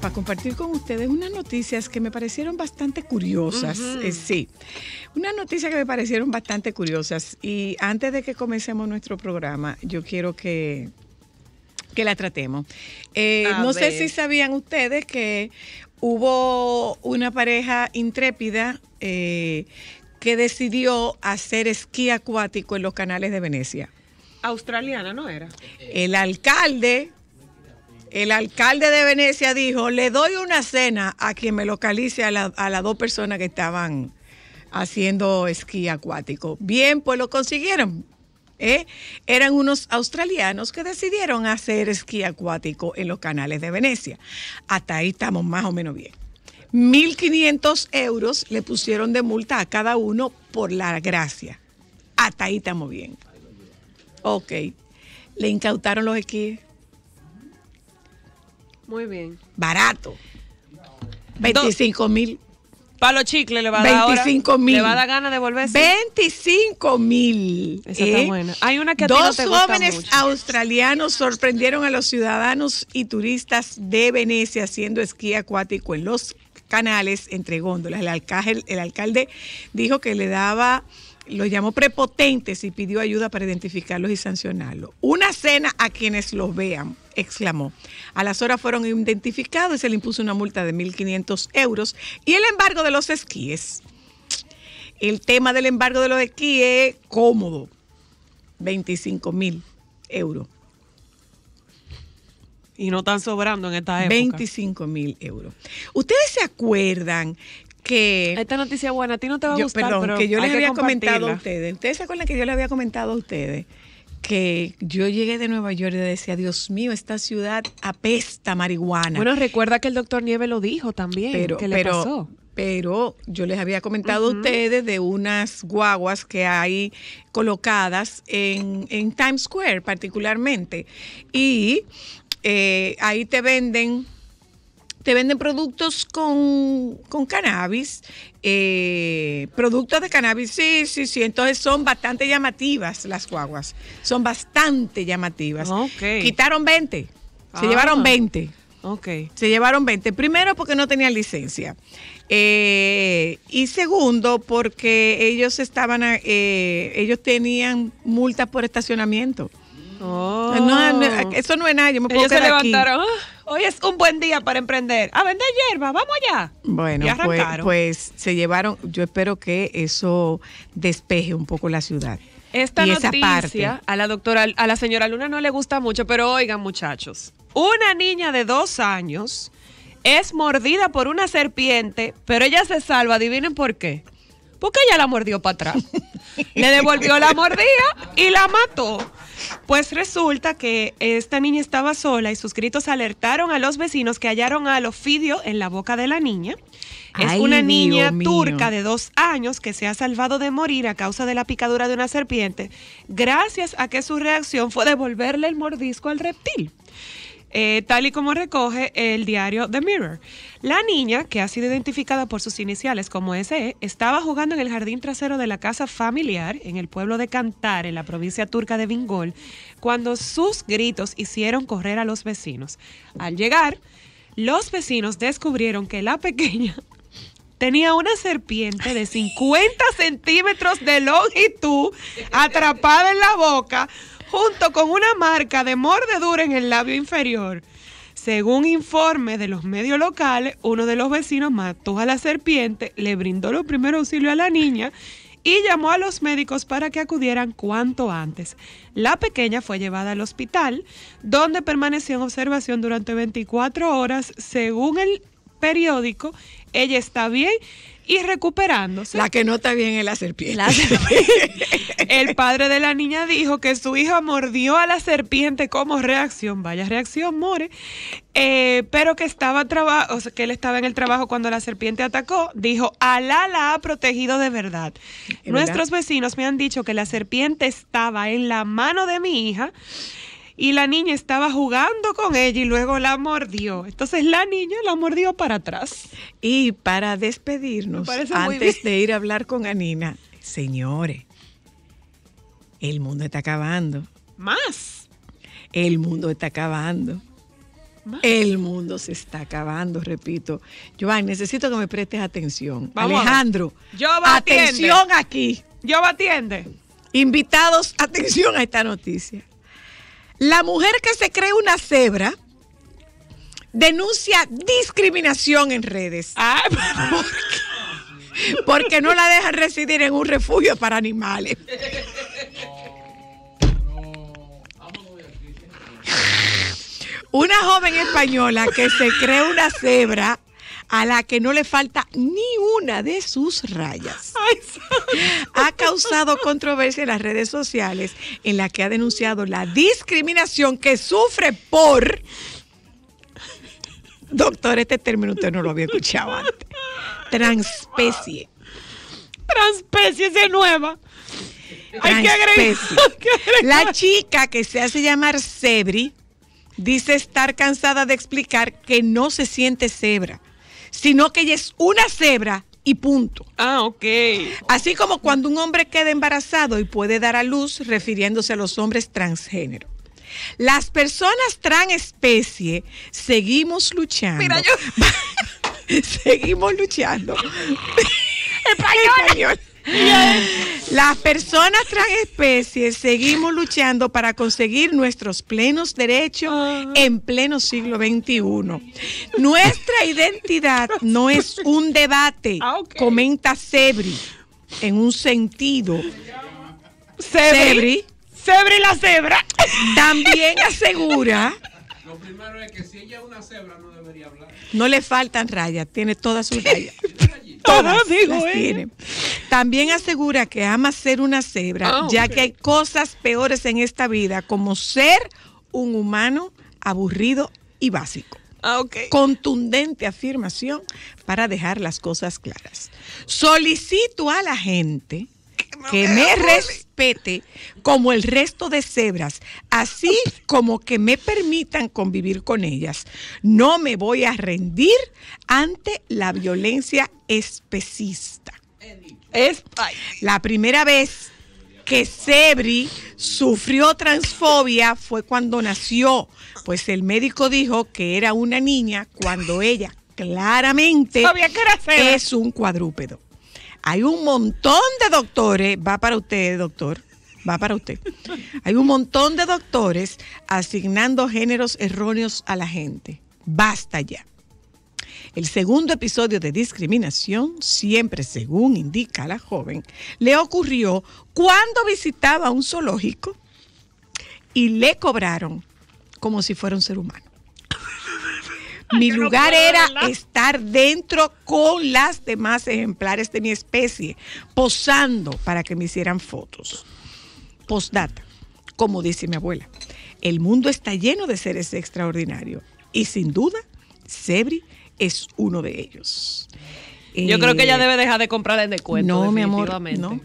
para compartir con ustedes unas noticias que me parecieron bastante curiosas. Eh, sí, unas noticias que me parecieron bastante curiosas. Y antes de que comencemos nuestro programa, yo quiero que, que la tratemos. Eh, no sé si sabían ustedes que hubo una pareja intrépida eh, que decidió hacer esquí acuático en los canales de Venecia. Australiana, ¿no era? El alcalde el alcalde de Venecia dijo, le doy una cena a quien me localice a, las dos personas que estaban haciendo esquí acuático. Bien, pues lo consiguieron. ¿eh? Eran unos australianos que decidieron hacer esquí acuático en los canales de Venecia. Hasta ahí estamos más o menos bien. 1.500 euros le pusieron de multa a cada uno por la gracia. Hasta ahí estamos bien. Ok. Le incautaron los esquíes. Muy bien. Barato. 25 mil. Palo chicle le va a dar 25 mil. Le va a dar ganas de volverse. 25 mil. Esa está ¿Eh? buena. Hay una que a Dos ti no te jóvenes gusta mucho. australianos sorprendieron a los ciudadanos y turistas de Venecia haciendo esquí acuático en los canales entre góndolas. el alcalde dijo que le daba los llamó prepotentes y pidió ayuda para identificarlos y sancionarlos. Una cena a quienes los vean, exclamó. A las horas fueron identificados y se le impuso una multa de 1.500 euros y el embargo de los esquíes. El tema del embargo de los esquíes, cómodo, 25.000 euros. Y no están sobrando en esta época. 25.000 mil euros. ¿Ustedes se acuerdan esta noticia buena, a ti no te va a gustar. Perdón, que yo les había comentado a ustedes. Ustedes se acuerdan que yo les había comentado a ustedes que yo llegué de Nueva York y decía, Dios mío, esta ciudad apesta marihuana. Bueno, recuerda que el doctor Nieve lo dijo también, pero, le pasó. Pero yo les había comentado a ustedes de unas guaguas que hay colocadas en, Times Square particularmente. Y eh, ahí te venden te venden productos con, cannabis, eh, productos de cannabis, sí, sí, sí, entonces son bastante llamativas las guaguas, son bastante llamativas. Quitaron 20, se ah. llevaron 20. Okay. Se llevaron 20. Primero porque no tenían licencia. Eh, y segundo porque ellos estaban, eh, ellos tenían multas por estacionamiento. Ah, no, oh. eh, eso no es nada, levantaron. hoy es un buen día para emprender. A vender hierba, vamos allá. Bueno, pues, pues, se llevaron, yo espero que eso despeje un poco la ciudad. Esta noticia a la doctora, a la señora Luna no le gusta mucho, pero oigan, muchachos, una niña de dos años es mordida por una serpiente, pero ella se salva. Adivinen por qué. Porque ella la mordió para atrás. le devolvió la mordida y la mató. Pues resulta que esta niña estaba sola y sus gritos alertaron a los vecinos que hallaron al ofidio en la boca de la niña. Es una niña turca de dos años que se ha salvado de morir a causa de la picadura de una serpiente, gracias a que su reacción fue devolverle el mordisco al reptil. Eh, tal y como recoge el diario The Mirror. La niña, que ha sido identificada por sus iniciales como SE, estaba jugando en el jardín trasero de la casa familiar en el pueblo de Cantar, en la provincia turca de Bingol, cuando sus gritos hicieron correr a los vecinos. Al llegar, los vecinos descubrieron que la pequeña tenía una serpiente de 50 centímetros de longitud atrapada en la boca, junto con una marca de mordedura en el labio inferior. Según informe de los medios locales, uno de los vecinos mató a la serpiente, le brindó los primeros auxilios a la niña y llamó a los médicos para que acudieran cuanto antes. La pequeña fue llevada al hospital, donde permaneció en observación durante 24 horas. Según el periódico, ella está bien y recuperándose. La que nota bien es la serpiente. El padre de la niña dijo que su hija mordió a la serpiente como reacción, vaya reacción, more, eh, pero que estaba trabajo, que él estaba en el trabajo cuando la serpiente atacó. Dijo, Alá la ha protegido de verdad. Nuestros vecinos me han dicho que la serpiente estaba en la mano de mi hija y la niña estaba jugando con ella y luego la mordió. Entonces la niña la mordió para atrás. Y para despedirnos, antes de ir a hablar con Anina, señores, el mundo está acabando. Más. El mundo está acabando. El mundo se está acabando, repito. Joan, necesito que me prestes atención. Alejandro, yo atención aquí. Yo atiende. Invitados, atención a esta noticia. La mujer que se cree una cebra denuncia discriminación en redes. Ah, porque, porque no la dejan residir en un refugio para animales. Una joven española que se cree una cebra a la que no le falta ni una de sus rayas. Ha causado controversia en las redes sociales en la que ha denunciado la discriminación que sufre por... Doctor, este término usted no lo había escuchado antes. Transpecie. Transpecie de nueva. Hay que, La chica que se hace llamar Sebri dice estar cansada de explicar que no se siente cebra sino que ella es una cebra y punto. Ah, ok. Así como cuando un hombre queda embarazado y puede dar a luz, refiriéndose a los hombres transgénero. Las personas especie seguimos luchando. Mira, yo... seguimos luchando. Español. Las personas transespecies seguimos luchando para conseguir nuestros plenos derechos ah. en pleno siglo XXI. Nuestra identidad no es un debate, ah, comenta Sebri, en un sentido. Sebri. Sebri la cebra. También asegura. Lo primero es que si ella es una cebra no debería hablar. No le faltan rayas, tiene todas sus rayas. También asegura que ama ser una cebra, ah, ya que hay cosas peores en esta vida, como ser un humano aburrido y básico. Ah, Contundente afirmación para dejar las cosas claras. Solicito a la gente que me respete como el resto de cebras, así como que me permitan convivir con ellas. No me voy a rendir ante la violencia especista. Es la primera vez que Sebri sufrió transfobia fue cuando nació, pues el médico dijo que era una niña cuando ella claramente es un cuadrúpedo. Hay un montón de doctores, va para usted, doctor, va para usted. Hay un montón de doctores asignando géneros erróneos a la gente. Basta ya. El segundo episodio de discriminación, siempre según indica la joven, le ocurrió cuando visitaba un zoológico y le cobraron como si fuera un ser humano mi lugar era estar dentro con las demás ejemplares de mi especie, posando para que me hicieran fotos. Postdata, como dice mi abuela, el mundo está lleno de seres extraordinarios y sin duda, Sebri es uno de ellos. Yo creo que ella eh, debe dejar de comprar el descuento. No, mi amor, no,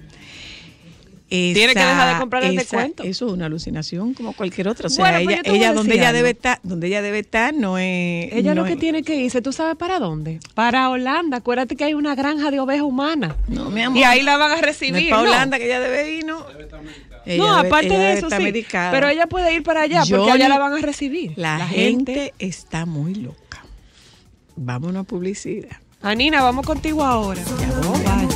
tiene que dejar de comprar el descuento. Eso es una alucinación como cualquier otra. O sea, pues ella, ella donde ella debe estar, donde ella debe estar, no es. Ella lo que tiene que irse, ¿tú sabes para dónde? Para Holanda. Acuérdate que hay una granja de ovejas humanas. No, mi amor. Y ahí la van a recibir. No para Holanda, que ella debe ir, ¿no? no, aparte de eso, sí. Pero ella puede ir para allá porque allá la van a recibir. La, gente, está muy loca. Vámonos a publicidad. Anina, vamos contigo ahora. Ya, vaya.